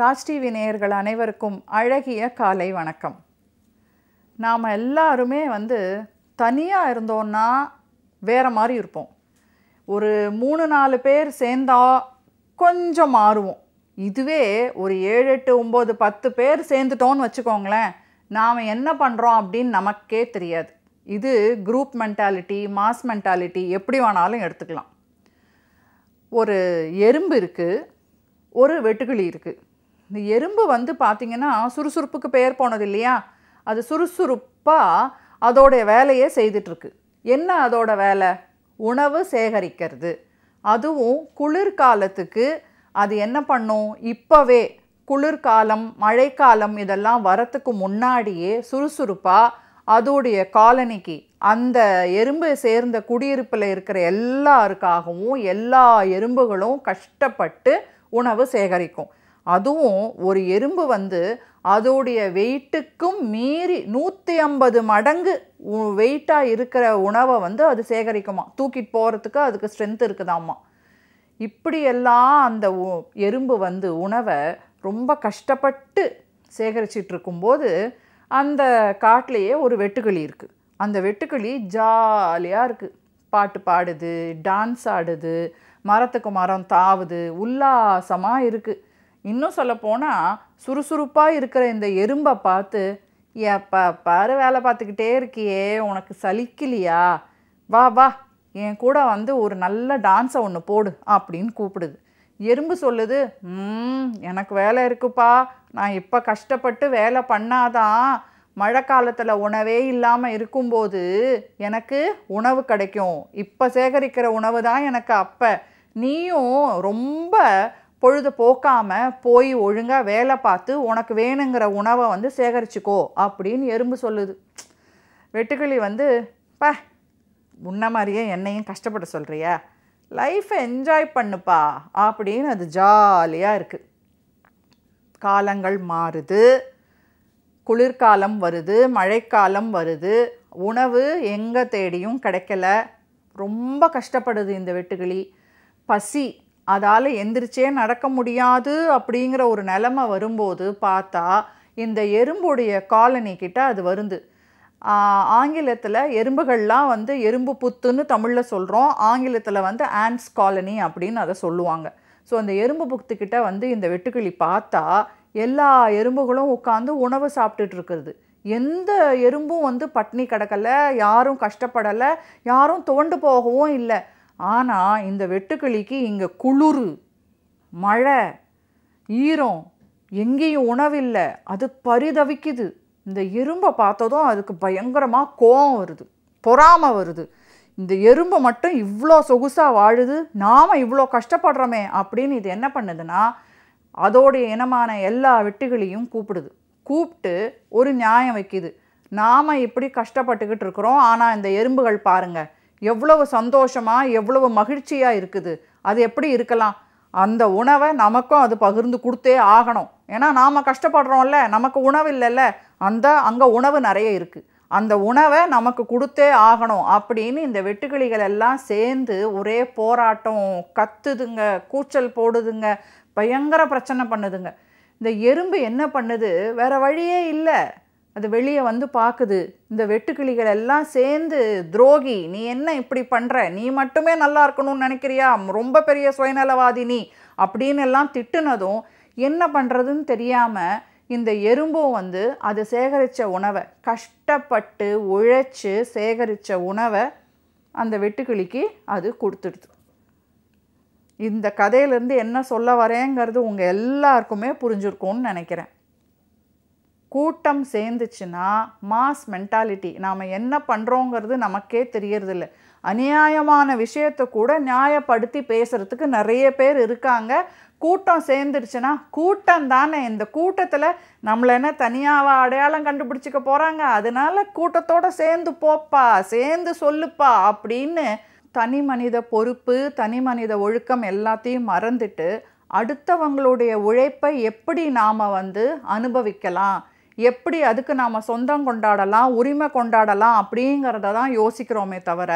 Raj TV நேயர்கள் அனைவருக்கும் அழகிய காலை வணக்கம் நாம் எல்லாருமே வந்து தனியாக இருந்தோன்னா வேறு மாதிரி இருப்போம் ஒரு மூணு நாலு பேர் சேர்ந்தா கொஞ்சம் மாறுவோம் இதுவே ஒரு ஏழு எட்டு ஒம்பது பத்து பேர் சேர்ந்துட்டோன்னு வச்சுக்கோங்களேன் நாம் என்ன பண்ணுறோம் அப்படின்னு நமக்கே தெரியாது இது குரூப் மென்டாலிட்டி மாஸ் மென்டாலிட்டி எப்படி வேணாலும் எடுத்துக்கலாம் ஒரு எறும்பு இருக்குது ஒரு வெட்டுக்கிளி இருக்குது இந்த எறும்பு வந்து பார்த்திங்கன்னா சுறுசுறுப்புக்கு பெயர் போனது இல்லையா அது சுறுசுறுப்பாக அதோடைய வேலையை செய்துட்ருக்கு என்ன அதோட வேலை உணவு சேகரிக்கிறது அதுவும் குளிர்காலத்துக்கு அது என்ன பண்ணும் இப்போவே குளிர்காலம் மழைக்காலம் இதெல்லாம் வரத்துக்கு முன்னாடியே சுறுசுறுப்பாக அதோடைய காலனிக்கு அந்த எறும்பு சேர்ந்த குடியிருப்பில் இருக்கிற எல்லாருக்காகவும் எல்லா எறும்புகளும் கஷ்டப்பட்டு உணவு சேகரிக்கும் அதுவும் ஒரு எறும்பு வந்து அதோடைய வெயிட்டுக்கும் மீறி நூற்றி ஐம்பது மடங்கு வெயிட்டாக இருக்கிற உணவை வந்து அது சேகரிக்குமா தூக்கிட்டு போகிறதுக்கு அதுக்கு ஸ்ட்ரென்த் இருக்குதாம்மா இப்படியெல்லாம் அந்த எறும்பு வந்து உணவை ரொம்ப கஷ்டப்பட்டு சேகரிச்சிட்டு இருக்கும்போது அந்த காட்டிலேயே ஒரு வெட்டுக்கிளி இருக்குது அந்த வெட்டுக்கிளி ஜாலியாக இருக்குது பாட்டு பாடுது டான்ஸ் ஆடுது மரத்துக்கு மரம் தாவுது உல்லாசமாக இருக்குது இன்னும் சொல்லப்போனால் சுறுசுறுப்பாக இருக்கிற இந்த எறும்பை பார்த்து எப்போ பாரு வேலை பார்த்துக்கிட்டே இருக்கியே உனக்கு சலிக்கலையா வா வா என் கூட வந்து ஒரு நல்ல டான்ஸை ஒன்று போடு அப்படின்னு கூப்பிடுது எறும்பு சொல்லுது ம் எனக்கு வேலை இருக்குப்பா நான் இப்போ கஷ்டப்பட்டு வேலை பண்ணாதான் மழை காலத்தில் உணவே இல்லாமல் இருக்கும்போது எனக்கு உணவு கிடைக்கும் இப்போ சேகரிக்கிற உணவு தான் எனக்கு அப்போ நீயும் ரொம்ப பொழுது போக்காமல் போய் ஒழுங்காக வேலை பார்த்து உனக்கு வேணுங்கிற உணவை வந்து சேகரிச்சுக்கோ அப்படின்னு எறும்பு சொல்லுது வெட்டுக்கிளி வந்து ப உன்ன மாதிரியே என்னையும் கஷ்டப்பட சொல்கிறிய லைஃப்பை என்ஜாய் பண்ணுப்பா அப்படின்னு அது ஜாலியாக இருக்குது காலங்கள் மாறுது குளிர்காலம் வருது மழைக்காலம் வருது உணவு எங்கே தேடியும் கிடைக்கல ரொம்ப கஷ்டப்படுது இந்த வெட்டுக்கிளி பசி அதால் எந்திரிச்சே நடக்க முடியாது அப்படிங்கிற ஒரு நிலமை வரும்போது பார்த்தா இந்த எறும்புடைய காலனி கிட்ட அது வருது ஆங்கிலத்தில் எறும்புகள்லாம் வந்து எறும்பு புத்துன்னு தமிழில் சொல்கிறோம் ஆங்கிலத்தில் வந்து ஆன்ஸ் காலனி அப்படின்னு அதை சொல்லுவாங்க ஸோ அந்த எறும்பு புத்துக்கிட்ட வந்து இந்த வெட்டுக்கிளி பார்த்தா எல்லா எறும்புகளும் உட்காந்து உணவு சாப்பிட்டுட்டு இருக்கிறது எந்த எறும்பும் வந்து பட்னி கிடக்கலை யாரும் கஷ்டப்படலை யாரும் தோண்டு போகவும் இல்லை ஆனால் இந்த வெட்டுக்கிளிக்கு இங்கே குளிர் மழை ஈரம் எங்கேயும் உணவில்லை அது பரிதவிக்குது இந்த எறும்பை பார்த்ததும் அதுக்கு பயங்கரமாக கோபம் வருது பொறாமல் வருது இந்த எறும்பு மட்டும் இவ்வளோ சொகுசாக வாழுது நாம் இவ்வளோ கஷ்டப்படுறோமே அப்படின்னு இது என்ன பண்ணுதுன்னா அதோடைய இனமான எல்லா வெட்டுகளையும் கூப்பிடுது கூப்பிட்டு ஒரு நியாயம் வைக்கிது நாம் இப்படி கஷ்டப்பட்டுக்கிட்டு இருக்கிறோம் ஆனால் இந்த எறும்புகள் பாருங்கள் எவ்வளவு சந்தோஷமாக எவ்வளவு மகிழ்ச்சியாக இருக்குது அது எப்படி இருக்கலாம் அந்த உணவை நமக்கும் அது பகிர்ந்து கொடுத்தே ஆகணும் ஏன்னா நாம் கஷ்டப்படுறோம்ல நமக்கு உணவு இல்லைல்ல அந்த அங்கே உணவு நிறைய இருக்குது அந்த உணவை நமக்கு கொடுத்தே ஆகணும் அப்படின்னு இந்த வெட்டுக்கிளிகள் எல்லாம் சேர்ந்து ஒரே போராட்டம் கத்துதுங்க கூச்சல் போடுதுங்க பயங்கர பிரச்சனை பண்ணுதுங்க இந்த எறும்பு என்ன பண்ணுது வேறு வழியே இல்லை அது வெளியே வந்து பார்க்குது இந்த வெட்டுக்கிளிகள் எல்லாம் சேர்ந்து துரோகி நீ என்ன இப்படி பண்ணுற நீ மட்டுமே நல்லா இருக்கணும்னு நினைக்கிறியா ரொம்ப பெரிய சுயநலவாதி நீ அப்படின்னு எல்லாம் திட்டுனதும் என்ன பண்ணுறதுன்னு தெரியாமல் இந்த எறும்பும் வந்து அது சேகரித்த உணவை கஷ்டப்பட்டு உழைச்சி சேகரித்த உணவை அந்த வெட்டுக்கிளிக்கு அது கொடுத்துடுது இந்த கதையிலேருந்து என்ன சொல்ல வரேங்கிறது உங்கள் எல்லாருக்குமே புரிஞ்சுருக்கும்னு நினைக்கிறேன் கூட்டம் சேர்ந்துச்சுன்னா மாஸ் மென்டாலிட்டி நாம் என்ன பண்ணுறோங்கிறது நமக்கே தெரியறதில்ல அநியாயமான விஷயத்தை கூட நியாயப்படுத்தி பேசுகிறதுக்கு நிறைய பேர் இருக்காங்க கூட்டம் சேர்ந்துருச்சுன்னா கூட்டம் தானே இந்த கூட்டத்தில் நம்மளை என்ன தனியாக அடையாளம் கண்டுபிடிச்சிக்க போகிறாங்க அதனால் கூட்டத்தோடு சேர்ந்து போப்பா சேர்ந்து சொல்லுப்பா அப்படின்னு தனி மனித பொறுப்பு தனி மனித ஒழுக்கம் எல்லாத்தையும் மறந்துட்டு அடுத்தவங்களுடைய உழைப்பை எப்படி நாம் வந்து அனுபவிக்கலாம் எப்படி அதுக்கு நாம் சொந்தம் கொண்டாடலாம் உரிமை கொண்டாடலாம் அப்படிங்கிறத தான் யோசிக்கிறோமே தவிர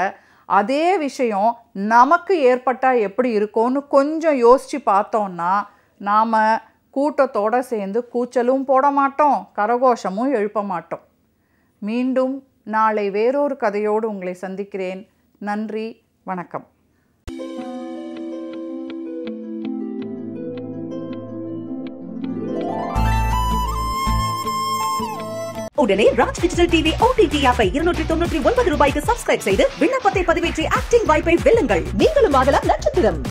அதே விஷயம் நமக்கு ஏற்பட்டால் எப்படி இருக்கும்னு கொஞ்சம் யோசித்து பார்த்தோன்னா நாம் கூட்டத்தோடு சேர்ந்து கூச்சலும் போட மாட்டோம் கரகோஷமும் எழுப்ப மாட்டோம் மீண்டும் நாளை வேறொரு கதையோடு உங்களை சந்திக்கிறேன் நன்றி வணக்கம் உடனே ராஜ் டிஜிட்டல் டிவி ஓடிடி ஆப்பை இருநூற்றி தொண்ணூற்றி ஒன்பது ரூபாய்க்கு சப்ஸ்கிரைப் செய்து விண்ணப்பத்தை பதிவேற்றி ஆக்டிங் வாய்ப்பை வெல்லுங்கள் நீங்களும் ஆகலாம் நட்சத்திரம்